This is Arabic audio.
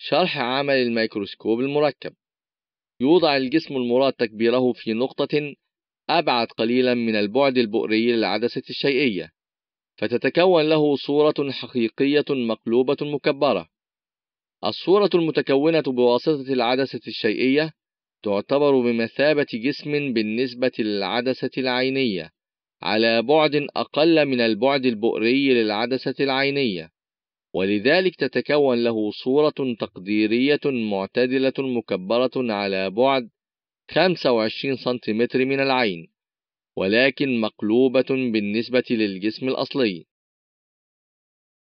شرح عمل الميكروسكوب المركب يوضع الجسم المراد تكبيره في نقطة أبعد قليلا من البعد البؤري للعدسة الشيئية فتتكون له صورة حقيقية مقلوبة مكبرة الصورة المتكونة بواسطة العدسة الشيئية تعتبر بمثابة جسم بالنسبة للعدسة العينية على بعد أقل من البعد البؤري للعدسة العينية ولذلك تتكون له صورة تقديرية معتدلة مكبرة على بعد 25 سنتيمتر من العين ولكن مقلوبة بالنسبة للجسم الأصلي